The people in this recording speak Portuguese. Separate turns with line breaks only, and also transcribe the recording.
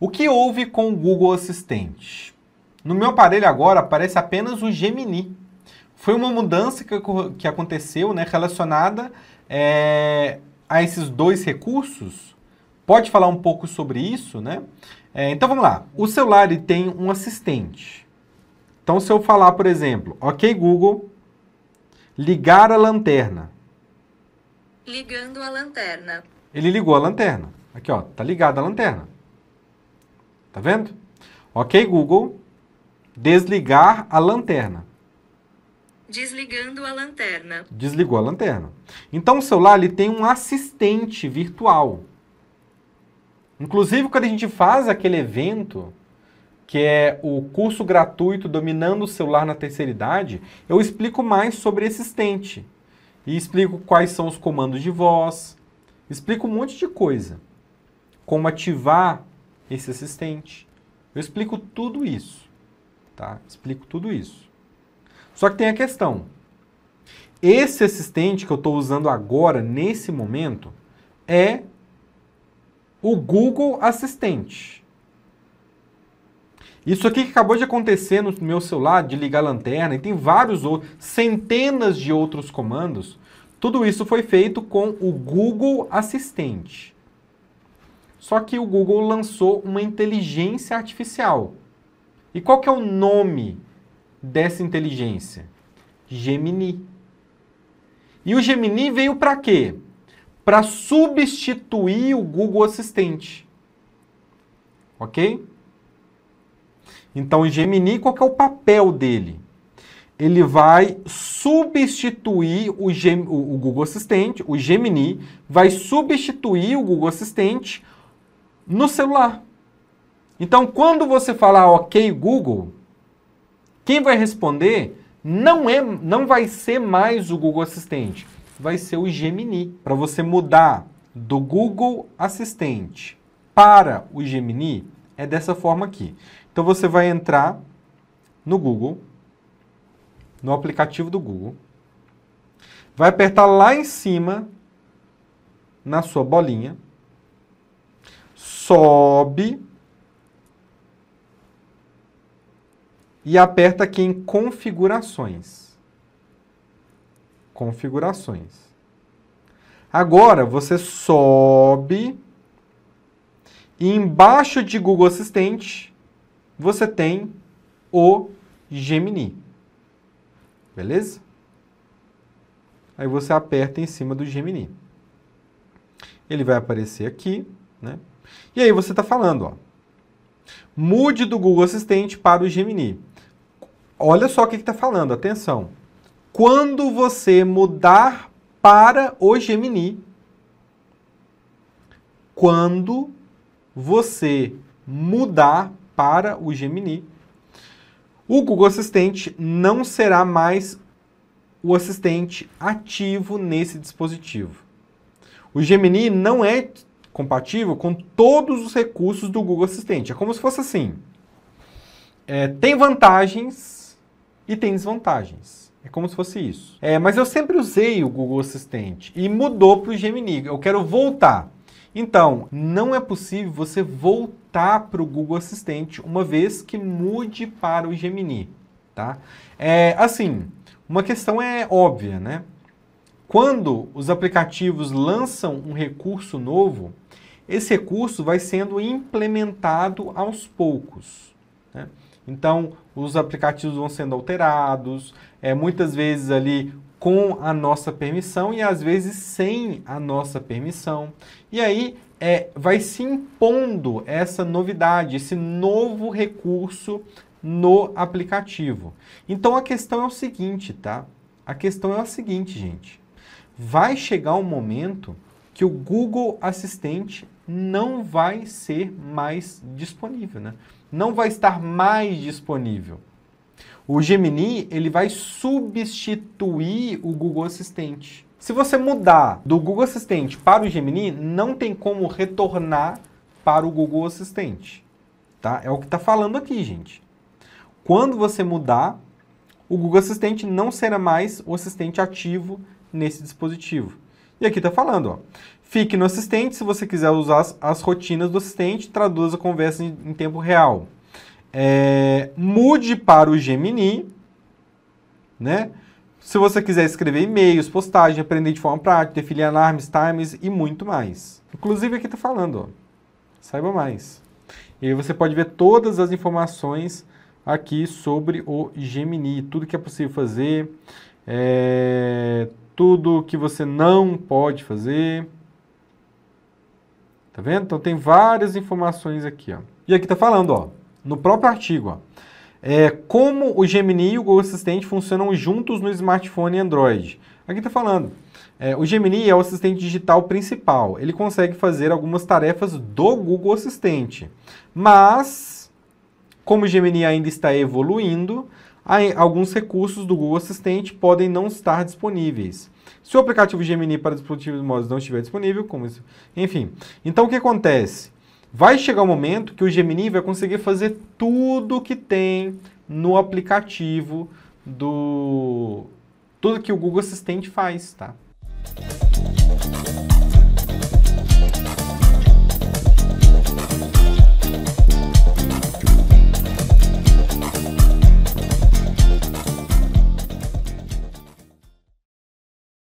O que houve com o Google Assistente? No meu aparelho agora aparece apenas o Gemini. Foi uma mudança que, que aconteceu né, relacionada é, a esses dois recursos. Pode falar um pouco sobre isso, né? É, então vamos lá. O celular tem um assistente. Então se eu falar, por exemplo, OK Google, ligar a lanterna. Ligando a lanterna. Ele ligou a lanterna. Aqui ó, tá ligada a lanterna. Tá vendo? Ok, Google. Desligar a lanterna. Desligando a lanterna. Desligou a lanterna. Então o celular ele tem um assistente virtual. Inclusive quando a gente faz aquele evento que é o curso gratuito dominando o celular na terceira idade, eu explico mais sobre assistente e explico quais são os comandos de voz, explico um monte de coisa, como ativar esse assistente. Eu explico tudo isso, tá? Explico tudo isso. Só que tem a questão. Esse assistente que eu estou usando agora, nesse momento, é o Google Assistente. Isso aqui que acabou de acontecer no meu celular, de ligar a lanterna, e tem vários outros, centenas de outros comandos, tudo isso foi feito com o Google Assistente. Só que o Google lançou uma inteligência artificial. E qual que é o nome dessa inteligência? Gemini. E o Gemini veio para quê? Para substituir o Google Assistente. OK? Então, o Gemini, qual que é o papel dele? Ele vai substituir o, Gem, o Google Assistente, o Gemini vai substituir o Google Assistente no celular. Então, quando você falar OK Google, quem vai responder não é não vai ser mais o Google Assistente, vai ser o Gemini. Para você mudar do Google Assistente para o Gemini é dessa forma aqui. Então você vai entrar no Google, no aplicativo do Google, vai apertar lá em cima na sua bolinha sobe e aperta aqui em configurações. Configurações. Agora você sobe e embaixo de Google Assistente você tem o Gemini. Beleza? Aí você aperta em cima do Gemini. Ele vai aparecer aqui, né? E aí você está falando, ó, mude do Google Assistente para o Gemini. Olha só o que está falando, atenção. Quando você mudar para o Gemini, quando você mudar para o Gemini, o Google Assistente não será mais o assistente ativo nesse dispositivo. O Gemini não é compatível com todos os recursos do Google Assistente. É como se fosse assim: é, tem vantagens e tem desvantagens. É como se fosse isso. É, mas eu sempre usei o Google Assistente e mudou para o Gemini. Eu quero voltar. Então, não é possível você voltar para o Google Assistente uma vez que mude para o Gemini, tá? É, assim, uma questão é óbvia, né? Quando os aplicativos lançam um recurso novo, esse recurso vai sendo implementado aos poucos. Né? Então, os aplicativos vão sendo alterados, é, muitas vezes ali com a nossa permissão e às vezes sem a nossa permissão. E aí é, vai se impondo essa novidade, esse novo recurso no aplicativo. Então a questão é o seguinte, tá? A questão é a seguinte, gente vai chegar um momento que o Google Assistente não vai ser mais disponível, né? Não vai estar mais disponível. O Gemini, ele vai substituir o Google Assistente. Se você mudar do Google Assistente para o Gemini, não tem como retornar para o Google Assistente, tá? É o que está falando aqui, gente. Quando você mudar, o Google Assistente não será mais o assistente ativo nesse dispositivo. E aqui está falando, ó. Fique no assistente, se você quiser usar as, as rotinas do assistente, traduza a conversa em, em tempo real. É, mude para o Gemini, né? Se você quiser escrever e-mails, postagem, aprender de forma prática, definir alarmes, times e muito mais. Inclusive aqui está falando, ó. saiba mais. E aí você pode ver todas as informações aqui sobre o Gemini, tudo que é possível fazer, é, tudo que você não pode fazer. Tá vendo? Então tem várias informações aqui, ó. E aqui tá falando, ó, no próprio artigo, ó, é, como o Gemini e o Google Assistente funcionam juntos no smartphone Android. Aqui tá falando, é, o Gemini é o assistente digital principal. Ele consegue fazer algumas tarefas do Google Assistente, mas como o Gemini ainda está evoluindo, alguns recursos do Google Assistente podem não estar disponíveis. Se o aplicativo Gemini para dispositivos móveis não estiver disponível, como isso, enfim. Então o que acontece? Vai chegar o um momento que o Gemini vai conseguir fazer tudo que tem no aplicativo do tudo que o Google Assistente faz, tá?